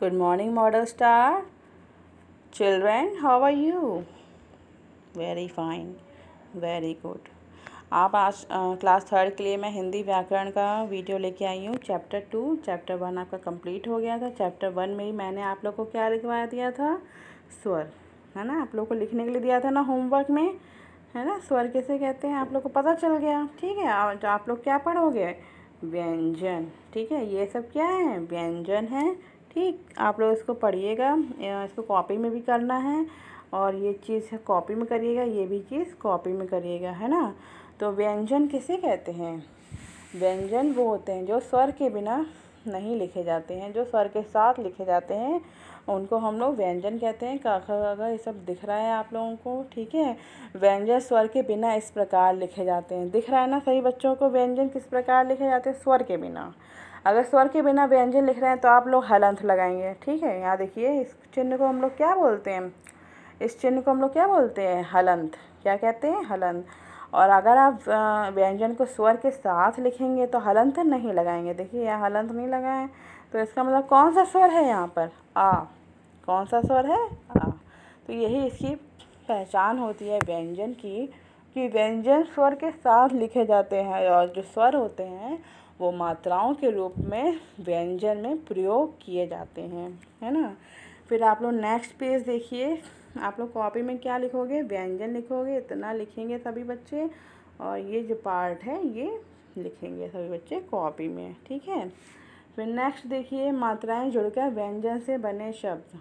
Good morning, model star. Children, how are you? Very fine. Very good. आप आज class third के लिए मैं हिंदी व्याकरण का वीडियो लेके आई हूँ चैप्टर टू चैप्टर वन आपका कंप्लीट हो गया था चैप्टर वन में ही मैंने आप लोग को क्या लिखवाया दिया था स्वर है ना आप लोग को लिखने के लिए दिया था ना होमवर्क में है ना स्वर कैसे कहते हैं आप लोग को पता चल गया ठीक है और आप लोग क्या पढ़ोगे व्यंजन ठीक है ये सब क्या है व्यंजन है ठीक आप लोग इसको पढ़िएगा इसको कॉपी में भी करना है और ये चीज़ कॉपी में करिएगा ये भी चीज़ कॉपी में करिएगा है ना तो व्यंजन किसे कहते हैं व्यंजन वो होते हैं जो स्वर के बिना नहीं लिखे जाते हैं जो स्वर के साथ लिखे जाते हैं उनको हम लोग व्यंजन कहते हैं काका काका ये सब दिख रहा है आप लोगों को ठीक है व्यंजन स्वर के बिना इस प्रकार लिखे जाते हैं दिख रहा है ना सही बच्चों को व्यंजन किस प्रकार लिखे जाते हैं स्वर के बिना अगर स्वर के बिना व्यंजन लिख रहे हैं तो आप लोग हलंथ लगाएंगे ठीक है यहाँ देखिए इस चिन्ह को हम लोग क्या बोलते हैं इस चिन्ह को हम लोग क्या बोलते हैं हलंत क्या कहते हैं हलंत और अगर आप व्यंजन को स्वर के साथ लिखेंगे तो हलंत नहीं लगाएंगे देखिए यहाँ हलंत नहीं लगाएं तो इसका मतलब कौन सा स्वर है यहाँ पर आ कौन सा स्वर है आ तो यही इसकी पहचान होती है व्यंजन की कि व्यंजन स्वर के साथ लिखे जाते हैं और जो स्वर होते हैं वो मात्राओं के रूप में व्यंजन में प्रयोग किए जाते हैं है ना फिर आप लोग नेक्स्ट पेज देखिए आप लोग कॉपी में क्या लिखोगे व्यंजन लिखोगे इतना लिखेंगे सभी बच्चे और ये जो पार्ट है ये लिखेंगे सभी बच्चे कॉपी में ठीक है फिर नेक्स्ट देखिए मात्राएं जुड़कर व्यंजन से बने शब्द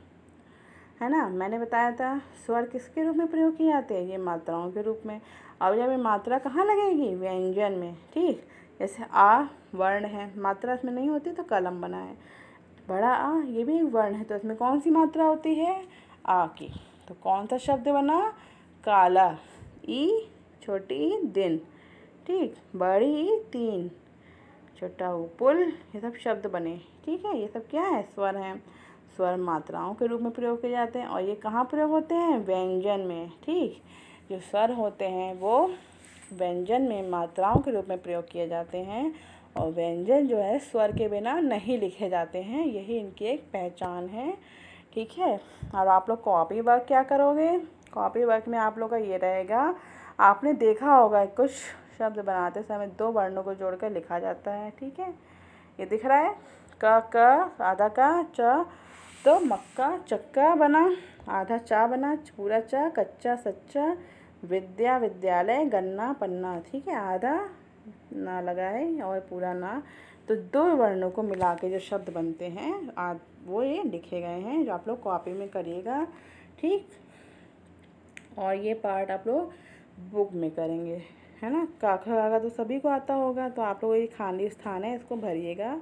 है ना मैंने बताया था स्वर किसके रूप में प्रयोग किए जाते हैं ये मात्राओं के रूप में अब जब ये मात्रा कहाँ लगेगी व्यंजन में ठीक जैसे आ वर्ण है मात्रा इसमें नहीं होती तो कलम बना है बड़ा आ ये भी एक वर्ण है तो इसमें कौन सी मात्रा होती है आ की तो कौन सा शब्द बना काला ई छोटी दिन ठीक बड़ी तीन छोटा ऊ पुल ये सब शब्द बने ठीक है ये सब क्या है स्वर हैं स्वर मात्राओं के रूप में प्रयोग किए जाते हैं और ये कहाँ प्रयोग होते हैं व्यंजन में ठीक जो स्वर होते हैं वो व्यंजन में मात्राओं के रूप में प्रयोग किए जाते हैं और व्यंजन जो है स्वर के बिना नहीं लिखे जाते हैं यही इनकी एक पहचान है ठीक है और आप लोग कॉपी वर्क क्या करोगे कॉपी वर्क में आप लोग का ये रहेगा आपने देखा होगा कुछ शब्द बनाते समय दो वर्णों को जोड़कर लिखा जाता है ठीक है ये दिख रहा है क क आधा का च तो मक्का चक्का बना आधा चा बना पूरा चा कच्चा सच्चा विद्या विद्यालय गन्ना पन्ना ठीक है आधा ना लगा है और पूरा ना तो दो वर्णों को मिला के जो शब्द बनते हैं आ, वो ये लिखे गए हैं जो आप लोग कॉपी में करिएगा ठीक और ये पार्ट आप लोग बुक में करेंगे है ना काका काका तो सभी को आता होगा तो आप लोग ये खाली स्थान है इसको भरिएगा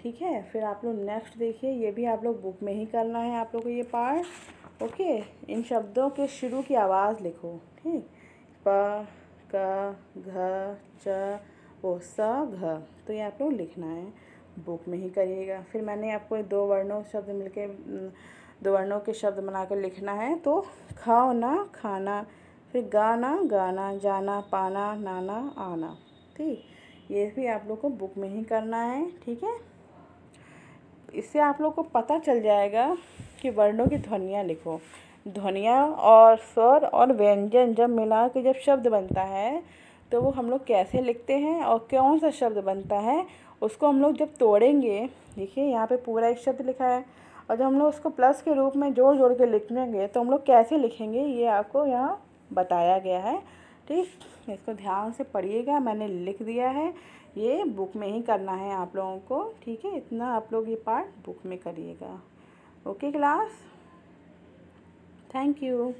ठीक है फिर आप लोग नेक्स्ट देखिए ये भी आप लोग बुक में ही करना है आप लोग को ये पार्ट ओके इन शब्दों के शुरू की आवाज़ लिखो ठीक प क घ च ओ स घ तो ये आप लोग लिखना है बुक में ही करिएगा फिर मैंने आपको दो वर्णों शब्द मिलके दो वर्णों के शब्द बनाकर लिखना है तो खाओ ना खाना फिर गाना गाना जाना पाना नाना आना ठीक ये भी आप लोग को बुक में ही करना है ठीक है इससे आप लोग को पता चल जाएगा कि वर्णों की ध्वनियाँ लिखो ध्वनियाँ और स्वर और व्यंजन जब मिला के जब शब्द बनता है तो वो हम लोग कैसे लिखते हैं और कौन सा शब्द बनता है उसको हम लोग जब तोड़ेंगे देखिए यहाँ पे पूरा एक शब्द लिखा है और जब हम लोग उसको प्लस के रूप में जोड़ जोड़ के लिखेंगे तो हम लोग कैसे लिखेंगे ये आपको यहाँ बताया गया है ठीक इसको ध्यान से पढ़िएगा मैंने लिख दिया है ये बुक में ही करना है आप लोगों को ठीक है इतना आप लोग ये पार्ट बुक में करिएगा ओके क्लास थैंक यू